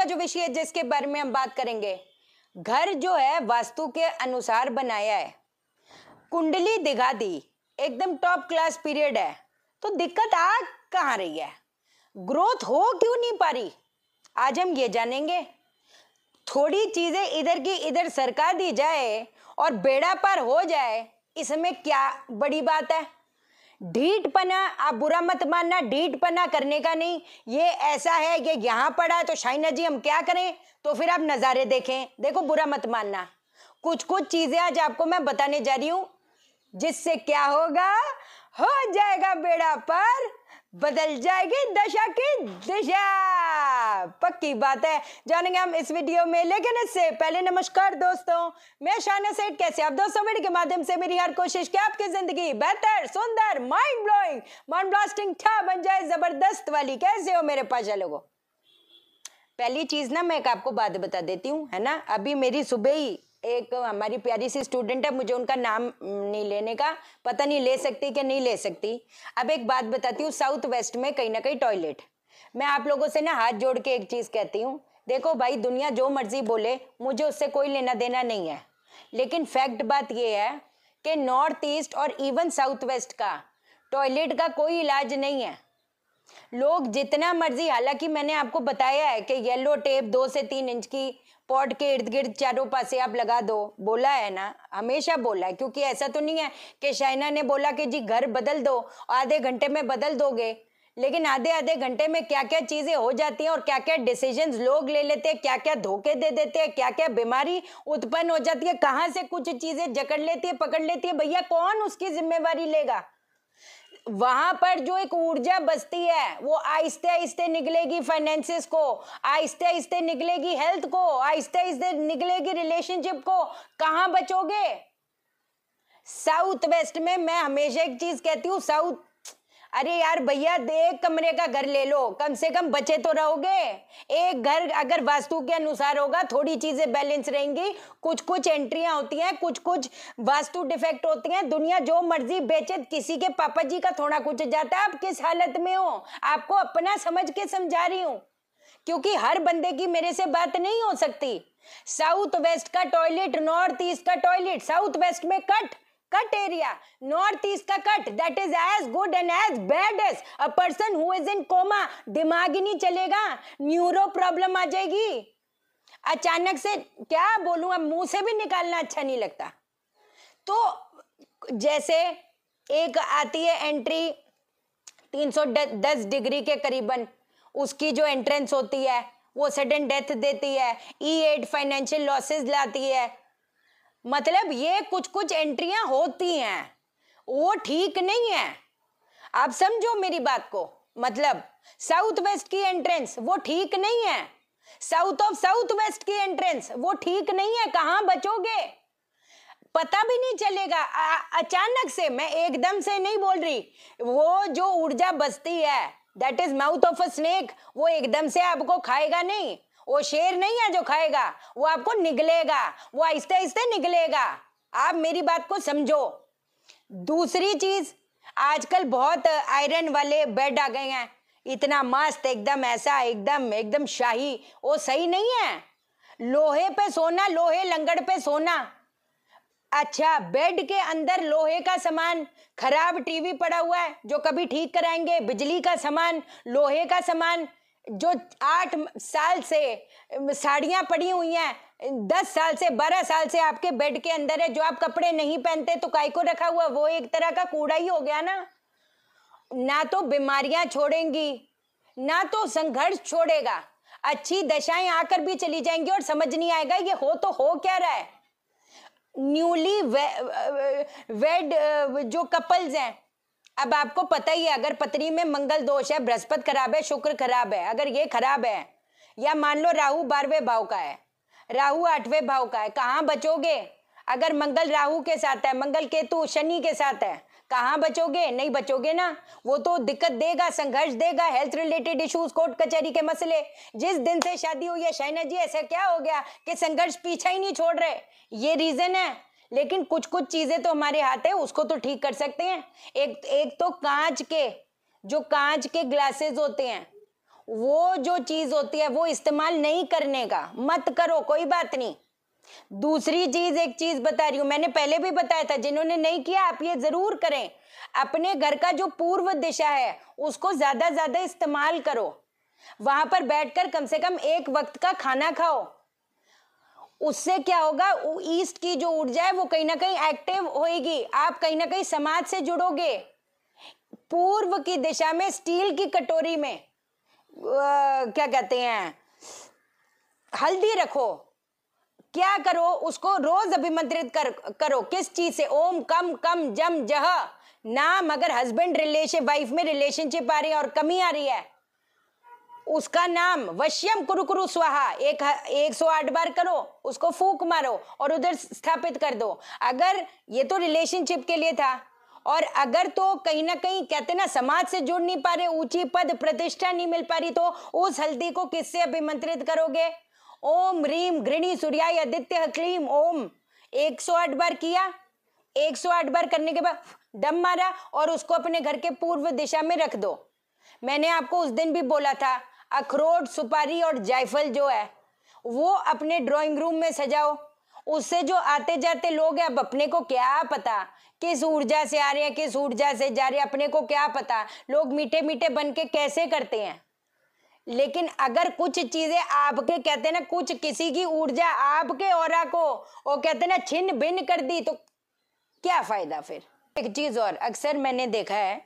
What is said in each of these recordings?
का जो विषय है जिसके बारे में हम बात करेंगे घर जो है वास्तु के अनुसार बनाया है कुंडली दिखा दी एकदम टॉप क्लास पीरियड है तो दिक्कत आ कहाँ रही है ग्रोथ हो क्यों नहीं पा रही आज हम ये जानेंगे थोड़ी चीजें इधर की इधर सरका दी जाए और बेड़ा पार हो जाए इसमें क्या बड़ी बात है ढीठ पना आप बुरा मत मानना ढीठ पना करने का नहीं ये ऐसा है कि यहां पड़ा है तो शाइना जी हम क्या करें तो फिर आप नज़ारे देखें देखो बुरा मत मानना कुछ कुछ चीज़ें आज आपको मैं बताने जा रही हूं जिससे क्या होगा हो जाएगा बेड़ा पर बदल जाएगी दशा की दिशा पक्की बात है जानेंगे हम इस वीडियो में लेकिन इससे पहले नमस्कार दोस्तों मैं शाना सेठ कैसे आप दोस्तों वीडियो के माध्यम से मेरी हर कोशिश की आपकी जिंदगी बेहतर सुंदर माइंड ब्लोइंग माइंड ब्लास्टिंग ठा बन जाए जबरदस्त वाली कैसे हो मेरे पास लोगों पहली चीज ना मैं एक आपको बात बता देती हूँ है ना अभी मेरी सुबह ही एक हमारी प्यारी सी स्टूडेंट है मुझे उनका नाम नहीं लेने का पता नहीं ले सकती कि नहीं ले सकती अब एक बात बताती हूँ साउथ वेस्ट में कहीं ना कहीं टॉयलेट मैं आप लोगों से ना हाथ जोड़ के एक चीज़ कहती हूँ देखो भाई दुनिया जो मर्जी बोले मुझे उससे कोई लेना देना नहीं है लेकिन फैक्ट बात यह है कि नॉर्थ ईस्ट और इवन साउथ वेस्ट का टॉयलेट का कोई इलाज नहीं है लोग जितना मर्जी हालांकि मैंने आपको बताया है कि येलो टेप दो से तीन इंच की पॉट के इर्द गिर्द चारों पासे आप लगा दो बोला है ना हमेशा बोला है क्योंकि ऐसा तो नहीं है कि शाइना ने बोला कि जी घर बदल दो आधे घंटे में बदल दोगे लेकिन आधे आधे घंटे में क्या क्या चीज़ें हो जाती हैं और क्या क्या डिसीजंस लोग ले लेते हैं क्या क्या धोखे दे देते हैं क्या क्या बीमारी उत्पन्न हो जाती है कहाँ से कुछ चीज़ें जकड़ लेती है पकड़ लेती है भैया कौन उसकी जिम्मेवारी लेगा वहां पर जो एक ऊर्जा बसती है वो आहिस्ते आहिस्ते निकलेगी फाइनेंसिस को आहिस्ते आहिस्ते निकलेगी हेल्थ को आहिस्ते आहिस्ते निकलेगी रिलेशनशिप को कहां बचोगे साउथ वेस्ट में मैं हमेशा एक चीज कहती हूं साउथ अरे यार भैया एक कमरे का घर ले लो कम से कम बचे तो रहोगे एक घर अगर वास्तु के अनुसार होगा थोड़ी चीजें बैलेंस रहेंगी कुछ कुछ एंट्रियां होती हैं कुछ कुछ वास्तु डिफेक्ट होती हैं दुनिया जो मर्जी बेचे किसी के पापा जी का थोड़ा कुछ जाता है आप किस हालत में हो आपको अपना समझ के समझा रही हूँ क्योंकि हर बंदे की मेरे से बात नहीं हो सकती साउथ वेस्ट का टॉयलेट नॉर्थ ईस्ट का टॉयलेट साउथ वेस्ट में cut cut area north east ka cut that is as good and as bad as a person who is in coma दिमाग ही नहीं चलेगा न्यूरो प्रॉब्लम आ जाएगी अचानक से क्या बोलूं अब मुंह से भी निकालना अच्छा नहीं लगता तो जैसे एक आती है एंट्री 310 डिग्री के करीबन उसकी जो एंट्रेंस होती है वो सडन डेथ देती है ई एड फाइनेंशियल लॉसेस लाती है मतलब ये कुछ कुछ एंट्रियां होती हैं वो ठीक नहीं है आप समझो मेरी बात को मतलब साउथ वेस्ट की एंट्रेंस वो ठीक नहीं है साउथ ऑफ साउथ वेस्ट की एंट्रेंस वो ठीक नहीं है कहाँ बचोगे पता भी नहीं चलेगा आ, अचानक से मैं एकदम से नहीं बोल रही वो जो ऊर्जा बचती है that is mouth of a snake वो एकदम से आपको खाएगा नहीं वो शेर नहीं है जो खाएगा वो आपको निगलेगा वो आहिस्ते आहिस्ते निगलेगा आप मेरी बात को समझो दूसरी चीज आजकल बहुत आयरन वाले बेड आ गए हैं इतना मस्त एकदम ऐसा एकदम एकदम शाही वो सही नहीं है लोहे पे सोना लोहे लंगड़ पे सोना अच्छा बेड के अंदर लोहे का सामान खराब टीवी पड़ा हुआ है जो कभी ठीक कराएंगे बिजली का सामान लोहे का सामान जो आठ साल से साड़ियाँ पड़ी हुई हैं दस साल से बारह साल से आपके बेड के अंदर है जो आप कपड़े नहीं पहनते तो काय को रखा हुआ वो एक तरह का कूड़ा ही हो गया ना ना तो बीमारियां छोड़ेंगी ना तो संघर्ष छोड़ेगा अच्छी दशाएं आकर भी चली जाएंगी और समझ नहीं आएगा ये हो तो हो क्या रहा है न्यूली वे, वेड जो कपल्स हैं अब आपको पता ही है अगर पत्नी में मंगल दोष है बृहस्पति खराब है शुक्र खराब है अगर ये खराब है या मान लो राहु बारहवें भाव का है राहु आठवें भाव का है कहाँ बचोगे अगर मंगल राहु के साथ है मंगल केतु शनि के साथ है कहाँ बचोगे नहीं बचोगे ना वो तो दिक्कत देगा संघर्ष देगा हेल्थ रिलेटेड इश्यूज कोर्ट कचहरी के मसले जिस दिन से शादी हुई है शाइना जी ऐसा क्या हो गया कि संघर्ष पीछा ही नहीं छोड़ रहे ये रीजन है लेकिन कुछ कुछ चीजें तो हमारे हाथ है उसको तो ठीक कर सकते हैं एक एक तो कांच के जो कांच के ग्लासेस होते हैं वो जो चीज होती है वो इस्तेमाल नहीं करने का मत करो कोई बात नहीं दूसरी चीज एक चीज बता रही हूँ मैंने पहले भी बताया था जिन्होंने नहीं किया आप ये जरूर करें अपने घर का जो पूर्व दिशा है उसको ज्यादा ज्यादा इस्तेमाल करो वहां पर बैठकर कम से कम एक वक्त का खाना खाओ उससे क्या होगा ईस्ट की जो ऊर्जा है वो कहीं ना कहीं एक्टिव होगी आप कहीं ना कहीं समाज से जुड़ोगे पूर्व की दिशा में स्टील की कटोरी में आ, क्या कहते हैं हल्दी रखो क्या करो उसको रोज अभिमंत्रित कर करो किस चीज से ओम कम कम जम जह नाम अगर हस्बैंड रिलेशन वाइफ में रिलेशनशिप आ रही है और कमी आ रही है उसका नाम वश्यम कुरु कुरु स्वाहा एक एक सौ आठ बार करो उसको फूक मारो और उधर स्थापित कर दो अगर ये तो रिलेशनशिप के लिए था और अगर तो कहीं ना कहीं कहते ना समाज से जुड़ नहीं पा रहे ऊंची पद प्रतिष्ठा नहीं मिल पा रही तो उस हल्दी को किससे अभिमंत्रित करोगे ओम रीम घृणी सूर्याय आदित्य क्लीम ओम आठ बार किया एक सौ आठ बार करने के बाद दम मारा और उसको अपने घर के पूर्व दिशा में रख दो मैंने आपको उस दिन भी बोला था अखरोट सुपारी और जायफल जो है वो अपने ड्राइंग रूम में सजाओ उससे जो आते जाते लोग हैं अब अपने को क्या पता किस ऊर्जा से आ रहे हैं किस ऊर्जा से जा रहे हैं अपने को क्या पता लोग मीठे मीठे बन के कैसे करते हैं लेकिन अगर कुछ चीजें आपके कहते हैं ना कुछ किसी की ऊर्जा आपके और को वो कहते हैं ना छिन्न भिन्न कर दी तो क्या फायदा फिर एक चीज और अक्सर मैंने देखा है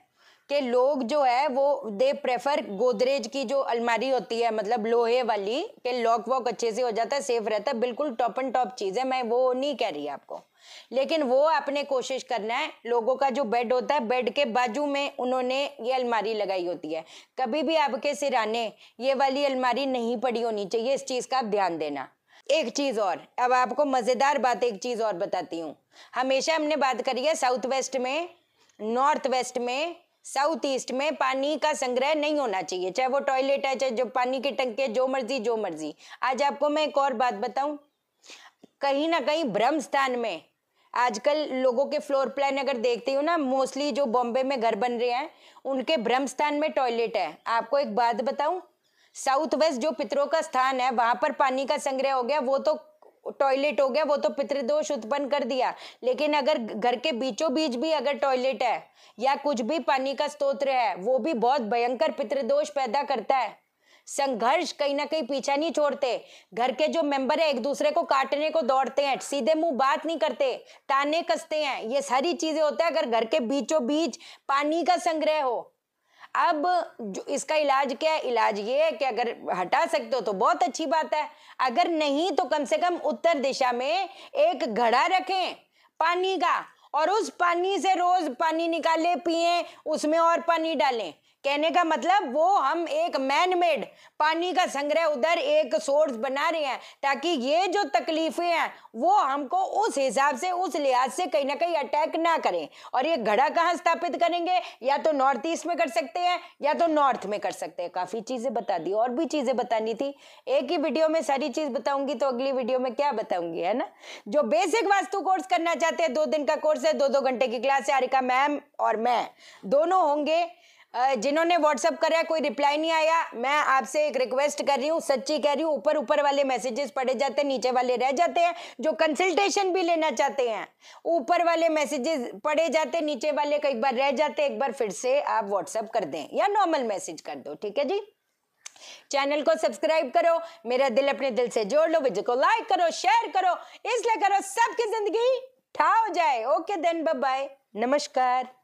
कि लोग जो है वो दे प्रेफर गोदरेज की जो अलमारी होती है मतलब लोहे वाली के लॉक वॉक अच्छे से हो जाता है सेफ रहता है बिल्कुल टॉप एंड टॉप चीज़ है मैं वो नहीं कह रही आपको लेकिन वो आपने कोशिश करना है लोगों का जो बेड होता है बेड के बाजू में उन्होंने ये अलमारी लगाई होती है कभी भी आपके सिराने ये वाली अलमारी नहीं पड़ी होनी चाहिए इस चीज़ का ध्यान देना एक चीज़ और अब आपको मज़ेदार बात एक चीज़ और बताती हूँ हमेशा हमने बात करी है साउथ वेस्ट में नॉर्थ वेस्ट में साउथ ईस्ट में पानी का संग्रह नहीं होना चाहिए चाहे वो टॉयलेट है चाहे जो पानी की टंकी है जो मर्जी जो मर्जी आज आपको मैं एक और बात बताऊं कहीं ना कहीं ब्रह्म स्थान में आजकल लोगों के फ्लोर प्लान अगर देखते हो ना मोस्टली जो बॉम्बे में घर बन रहे हैं उनके ब्रह्म स्थान में टॉयलेट है आपको एक बात बताऊं साउथ वेस्ट जो पितरों का स्थान है वहां पर पानी का संग्रह हो गया वो तो टॉयलेट हो गया वो तो पितृदोष उत्पन्न कर दिया लेकिन अगर घर के बीचों बीच भी अगर टॉयलेट है या कुछ भी पानी का स्त्रोत्र है वो भी बहुत भयंकर पितृदोष पैदा करता है संघर्ष कहीं ना कहीं पीछा नहीं छोड़ते घर के जो मेंबर है एक दूसरे को काटने को दौड़ते हैं सीधे मुंह बात नहीं करते ताने कसते हैं ये सारी चीजें होता है अगर घर के बीचों बीच पानी का संग्रह हो अब जो इसका इलाज क्या है इलाज ये है कि अगर हटा सकते हो तो बहुत अच्छी बात है अगर नहीं तो कम से कम उत्तर दिशा में एक घड़ा रखें पानी का और उस पानी से रोज पानी निकाले पिए उसमें और पानी डालें कहने का मतलब वो हम एक मैन मेड पानी का संग्रह उधर एक सोर्स बना रहे हैं ताकि ये जो तकलीफें हैं वो हमको उस हिसाब से उस लिहाज से कहीं ना कहीं अटैक ना करें और ये घड़ा कहाँ स्थापित करेंगे या तो नॉर्थ ईस्ट में कर सकते हैं या तो नॉर्थ में कर सकते हैं काफ़ी चीज़ें बता दी और भी चीज़ें बतानी थी एक ही वीडियो में सारी चीज़ बताऊंगी तो अगली वीडियो में क्या बताऊंगी है ना जो बेसिक वास्तु कोर्स करना चाहते हैं दो दिन का कोर्स है दो दो घंटे की क्लास है अरिका मैम और मैं दोनों होंगे जिन्होंने व्हाट्सअप करा कोई रिप्लाई नहीं आया मैं आपसे एक रिक्वेस्ट कर रही हूँ सच्ची कह रही हूँ ऊपर ऊपर वाले मैसेजेस पढ़े जाते हैं नीचे वाले रह जाते हैं जो कंसल्टेशन भी लेना चाहते हैं ऊपर वाले मैसेजेस पढ़े जाते हैं नीचे वाले कई बार रह जाते हैं एक बार फिर से आप व्हाट्सअप कर दें या नॉर्मल मैसेज कर दो ठीक है जी चैनल को सब्सक्राइब करो मेरा दिल अपने दिल से जोड़ लो वीडियो को लाइक करो शेयर करो इसलिए करो सबकी जिंदगी ठा हो जाए ओके देन बाय नमस्कार